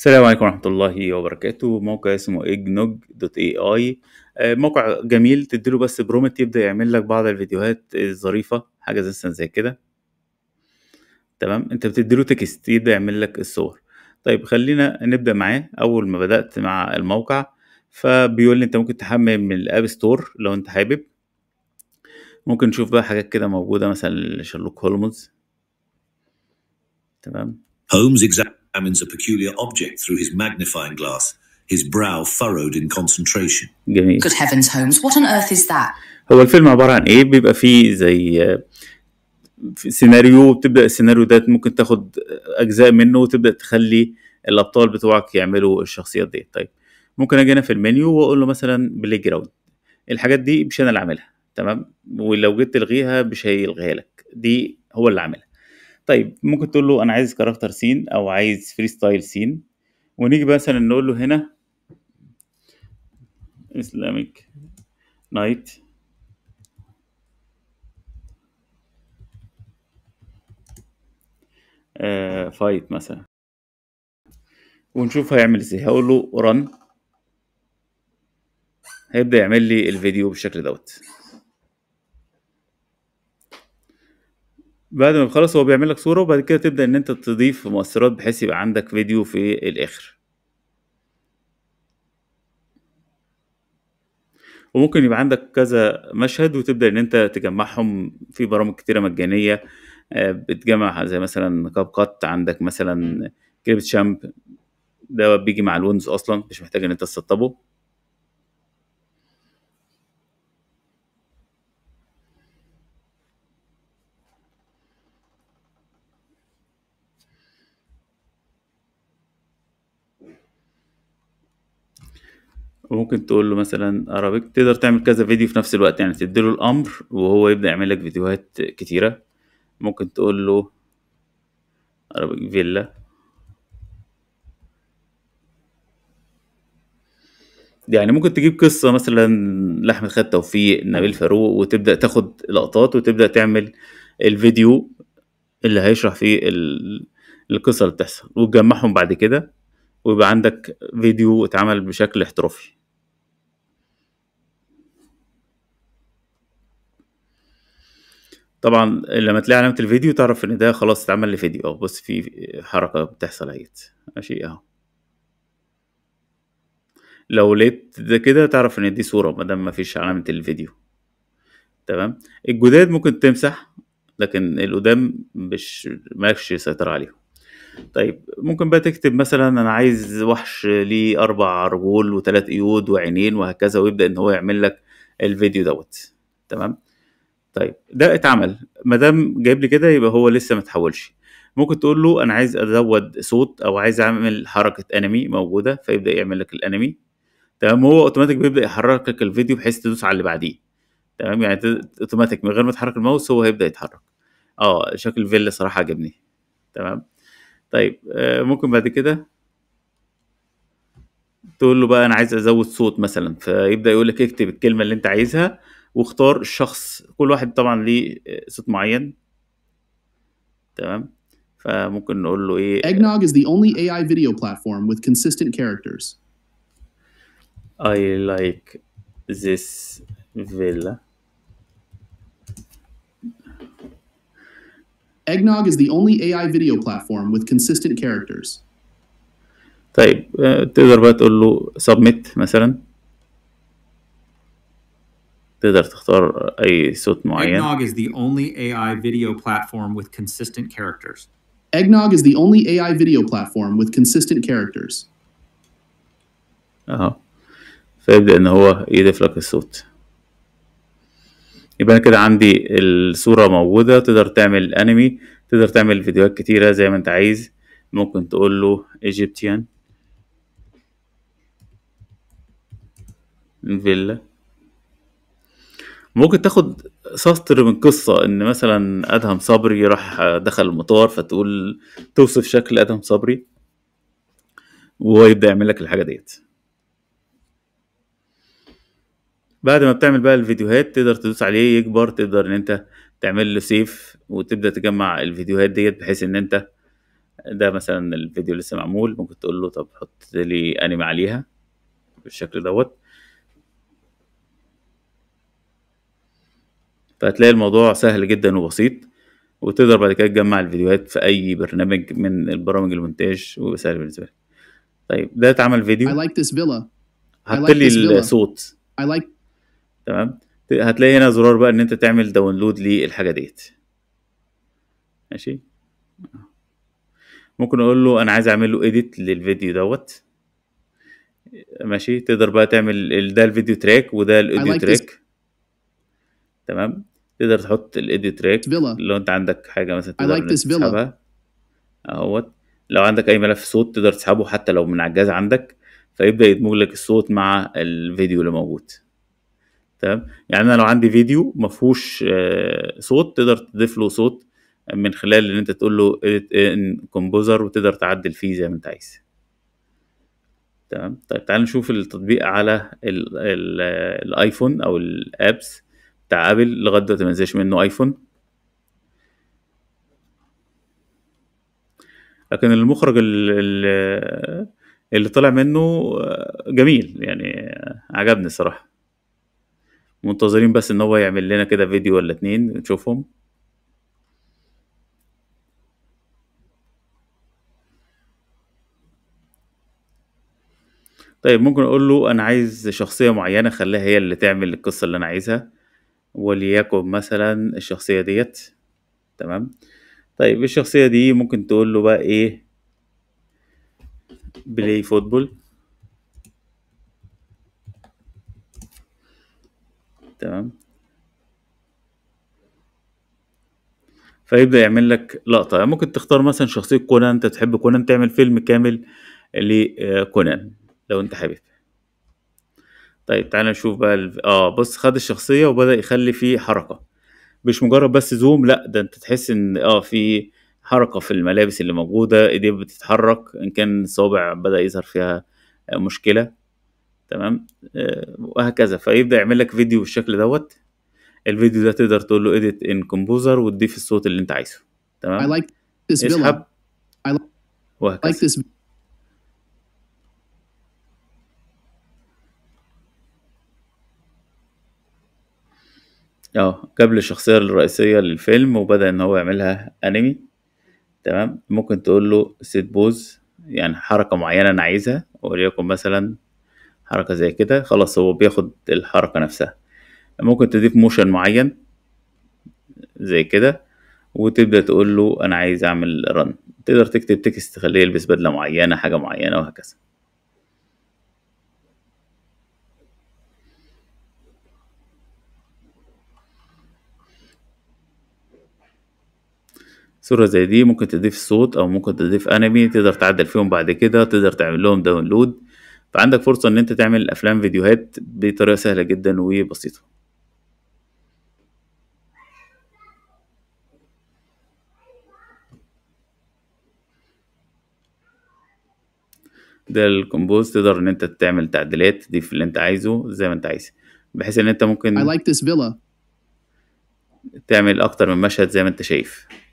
السلام عليكم ورحمة الله وبركاته موقع اسمه اجنوج دوت اي اي موقع جميل تديله بس برومت يبدأ يعمل لك بعض الفيديوهات الظريفة حاجة مثلا زي كده تمام انت بتديله تكست يبدأ يعمل لك الصور طيب خلينا نبدأ معاه أول ما بدأت مع الموقع فبيقول لي انت ممكن تحمل من الاب ستور لو انت حابب ممكن نشوف بقى حاجات كده موجودة مثلا شارلوك هولمز تمام هولمز اكزاكت examines a peculiar object through his magnifying glass, his brow furrowed in concentration. جميل. Good heavens, Holmes, what on earth is that? هو الفيلم عبارة عن إيه؟ بيبقى فيه زي في آه، سيناريو بتبدأ السيناريو ده ممكن تاخد أجزاء منه وتبدأ تخلي الأبطال بتوعك يعملوا الشخصيات دي. طيب ممكن أجي أنا في المنيو وأقول له مثلا بلاي جراوند. الحاجات دي مش أنا اللي عاملها تمام؟ ولو جيت تلغيها مش هيلغيها لك. دي هو اللي عاملها. طيب ممكن تقول له انا عايز كاركتر سين او عايز فري ستايل سين ونيجي مثلا نقول له هنا اسلامك نايت فايت مثلا ونشوف هيعمل ازاي هقول له رن هيبدا يعمل لي الفيديو بالشكل دوت بعد ما بخلص هو بيعمل لك صورة وبعد كده تبدأ إن أنت تضيف مؤثرات بحيث يبقى عندك فيديو في الآخر وممكن يبقى عندك كذا مشهد وتبدأ إن أنت تجمعهم في برامج كتيرة مجانية آه، بتجمع زي مثلا كاب كات عندك مثلا كليب شامب ده بيجي مع الويندوز أصلا مش محتاج إن أنت تسطبه ممكن تقول له مثلا ارابيك تقدر تعمل كذا فيديو في نفس الوقت يعني تديله الامر وهو يبدا يعمل لك فيديوهات كتيره ممكن تقول له ارابيك فيلا يعني ممكن تجيب قصه مثلا لاحمد خالد توفيق نبيل فاروق وتبدا تاخد لقطات وتبدا تعمل الفيديو اللي هيشرح فيه القصه اللي بتحصل وتجمعهم بعد كده ويبقى عندك فيديو اتعمل بشكل احترافي طبعا لما تلاقي علامه الفيديو تعرف ان ده خلاص اتعمل لفيديو اه بص في حركه بتحصل اهيت ماشي اهو لو لقيت ده كده تعرف ان دي صوره ما دام مفيش علامه الفيديو تمام الجداد ممكن تمسح لكن القدام مش مالكش سيطره عليهم طيب ممكن بقى تكتب مثلا انا عايز وحش ليه اربع رجول وثلاث قيود وعينين وهكذا ويبدا ان هو يعمل لك الفيديو دوت تمام طيب ده اتعمل ما دام جايب لي كده يبقى هو لسه ما اتحولش ممكن تقول له انا عايز ازود صوت او عايز اعمل حركه انمي موجوده فيبدا يعمل لك الانمي تمام هو اوتوماتيك بيبدا يحرك لك الفيديو بحيث تدوس على اللي بعديه تمام يعني اوتوماتيك من غير ما تحرك الماوس هو هيبدا يتحرك اه شكل فيلا صراحه عجبني تمام طيب آه ممكن بعد كده تقول له بقى انا عايز ازود صوت مثلا فيبدا يقول لك اكتب الكلمه اللي انت عايزها واختار الشخص كل واحد طبعا ليه صوت معين تمام فممكن نقول له ايه Eggnog is the only AI video platform with consistent characters. I like this villa. Eggnog is the only AI video platform with consistent characters. طيب تقدر بقى تقول له submit مثلا تقدر تختار اي صوت معين Eggnog is the only AI video platform with consistent characters. Eggnog is the only AI video platform with consistent characters. اهو فيبدأ ان هو يضيف لك الصوت يبقى انا كده عندي الصورة موجودة تقدر تعمل انمي تقدر تعمل فيديوهات كتيرة زي ما انت عايز ممكن تقول له Egyptian فيلا ممكن تاخد سطر من قصة إن مثلا أدهم صبري راح دخل المطار فتقول توصف شكل أدهم صبري ويبدأ يعمل لك الحاجة ديت بعد ما بتعمل بقى الفيديوهات تقدر تدوس عليه يكبر تقدر إن أنت تعمل له سيف وتبدأ تجمع الفيديوهات ديت بحيث إن أنت ده مثلا الفيديو لسه معمول ممكن تقول له طب حط لي أنمي عليها بالشكل دوت فهتلاقي الموضوع سهل جدا وبسيط وتقدر بعد كده تجمع الفيديوهات في اي برنامج من البرامج المونتاج وسهل بالنسبه لك طيب ده اتعمل فيديو I like this villa. حط لي الصوت I like... تمام هتلاقي هنا زرار بقى ان انت تعمل داونلود للحاجه ديت ماشي ممكن اقول له انا عايز اعمل له اديت للفيديو دوت ماشي تقدر بقى تعمل ده الفيديو تراك وده الاوديو like تراك تمام تقدر تحط الايديت تراك لو انت عندك حاجه مثلا تقدر like تسحبها اهوت لو عندك اي ملف صوت تقدر تسحبه حتى لو من على الجهاز عندك فيبدا يدمج لك الصوت مع الفيديو اللي موجود تمام يعني انا لو عندي فيديو ما فيهوش آه، صوت تقدر تضيف له صوت من خلال ان انت تقول له ايديت ان كومبوزر وتقدر تعدل فيه زي ما انت عايز تمام طيب تعال نشوف التطبيق على الايفون آه، او الابس بتاع ابل لغايه دلوقتي ما نزلش منه ايفون لكن المخرج اللي طلع منه جميل يعني عجبني الصراحه منتظرين بس ان هو يعمل لنا كده فيديو ولا اتنين نشوفهم طيب ممكن اقول له انا عايز شخصيه معينه خليها هي اللي تعمل القصه اللي انا عايزها وليكن مثلا الشخصية ديت تمام طيب الشخصية دي ممكن تقول له بقى ايه بلاي فوتبول تمام فيبدأ يعمل لك لقطة يعني ممكن تختار مثلا شخصية كونان انت تحب كونان تعمل فيلم كامل لكونان لو انت حابب طيب تعالى نشوف بقى الف... اه بص خد الشخصيه وبدا يخلي فيه حركه مش مجرد بس زوم لا ده انت تحس ان اه في حركه في الملابس اللي موجوده ايديه بتتحرك ان كان صابع بدا يظهر فيها آه، مشكله تمام آه وهكذا فيبدا يعمل لك فيديو بالشكل دوت الفيديو ده تقدر تقول له اديت ان كومبوزر وتضيف الصوت اللي انت عايزه تمام I like this اسحب I like this اه جاب لي الشخصية الرئيسية للفيلم وبدأ إن هو يعملها أنمي تمام ممكن تقول له سيت بوز يعني حركة معينة أنا عايزها وليكن مثلا حركة زي كده خلاص هو بياخد الحركة نفسها ممكن تضيف موشن معين زي كده وتبدأ تقول له أنا عايز أعمل رن تقدر تكتب تكست تخليه يلبس بدلة معينة حاجة معينة وهكذا صورة زي دي ممكن تضيف صوت أو ممكن تضيف أنمي تقدر تعدل فيهم بعد كده تقدر تعمل لهم داونلود فعندك فرصة إن أنت تعمل أفلام فيديوهات بطريقة سهلة جدا وبسيطة ده الكومبوز تقدر ان انت تعمل تعديلات تضيف اللي انت عايزه زي ما انت عايز بحيث ان انت ممكن I like this villa. تعمل اكتر من مشهد زي ما انت شايف